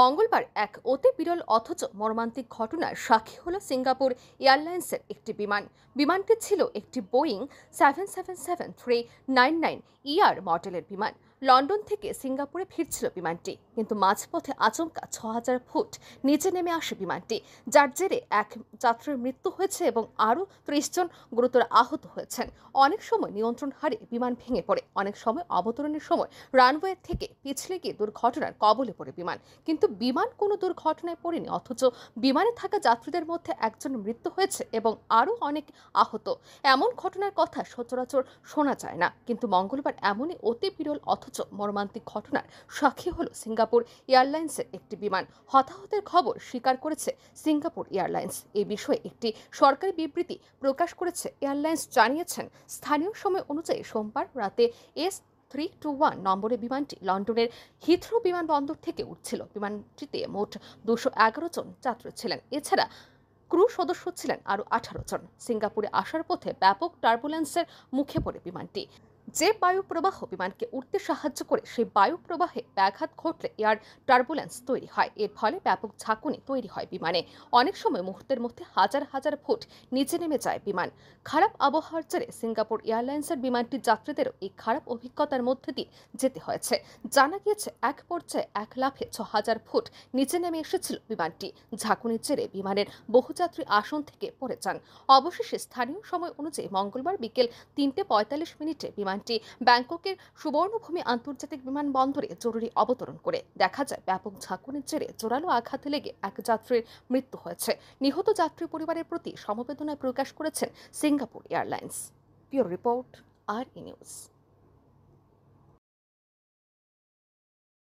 মঙ্গলবার এক অতি বিরল অথচ মর্মান্তিক ঘটনার সাক্ষী হল সিঙ্গাপুর এয়ারলাইন্সের একটি বিমান বিমানটি ছিল একটি Boeing seven seven seven three nine nine E R e মডেলের বিমান লন্ডন থেকে সিঙ্গাপুরে ফিরছিল বিমানটি কিন্তু মাঝপথে আচমকা ছ হাজার ফুট নিচে নেমে আসে বিমানটি যার জেরে এক যাত্রীর মৃত্যু হয়েছে এবং আরও ত্রিশ জন গুরুতর আহত হয়েছেন অনেক সময় নিয়ন্ত্রণ হারে বিমান ভেঙে পড়ে অনেক সময় অবতরণের সময় রানওয়ে থেকে পিছলে গিয়ে দুর্ঘটনার কবলে পড়ে বিমান কিন্তু বিমান কোনো দুর্ঘটনায় পড়েনি অথচ বিমানে থাকা যাত্রীদের মধ্যে একজন মৃত্যু হয়েছে এবং আরও অনেক আহত এমন ঘটনার কথা সচরাচর শোনা যায় না কিন্তু মঙ্গলবার এমনই অতি বিরল অথ অথচ মর্মান্তিক ঘটনার সাক্ষী হল সিঙ্গাপুর এয়ারলাইন্সের একটি বিমান হতাহতের খবর স্বীকার করেছে সিঙ্গাপুর এয়ারলাইন্স এ বিষয়ে একটি সরকারি বিবৃতি প্রকাশ করেছে এয়ারলাইন্স জানিয়েছেন স্থানীয় সময় অনুযায়ী সোমবার রাতে এস থ্রি টু ওয়ান নম্বরের বিমানটি লন্ডনের হিথ্রো বিমানবন্দর থেকে উঠছিল বিমানটিতে মোট দুশো এগারো জন যাত্রী ছিলেন এছাড়া ক্রু সদস্য ছিলেন আরও আঠারো জন সিঙ্গাপুরে আসার পথে ব্যাপক টার্বুলেন্সের মুখে পড়ে বিমানটি যে বায়ুপ্রবাহ বিমানকে উঠতে সাহায্য করে সেই বায়ুপ্রবাহে ব্যাঘাত ঘটলে এয়ার টার্বুলেন্স তৈরি হয় এর ফলে ব্যাপক ঝাঁকুনি তৈরি হয় বিমানে অনেক সময় মুহূর্তের মধ্যে হাজার হাজার ফুট নিচে নেমে যায় বিমান খারাপ আবহাওয়ার জেরে সিঙ্গাপুর এয়ারলাইন্সের বিমানটি যাত্রীদেরও এই খারাপ অভিজ্ঞতার মধ্যে দিয়ে যেতে হয়েছে জানা গিয়েছে এক পর্যায়ে এক লাখে ছ হাজার ফুট নিচে নেমে এসেছিল বিমানটি ঝাঁকুনির জেরে বিমানের বহুযাত্রী আসন থেকে পড়ে যান অবশেষে স্থানীয় সময় অনুযায়ী মঙ্গলবার বিকেল তিনটে পঁয়তাল্লিশ মিনিটে বিমান বিমানটি ব্যাংককের সুবর্ণভূমি আন্তর্জাতিক বিমানবন্দরে জরুরি অবতরণ করে দেখা যায় ব্যাপক ঝাঁকুনির জেরে জোরালো আঘাত লেগে এক যাত্রীর মৃত্যু হয়েছে নিহত যাত্রী পরিবারের প্রতি সমবেদনা প্রকাশ করেছেন সিঙ্গাপুর এয়ারলাইন্স পিওর রিপোর্ট আর ই নিউজ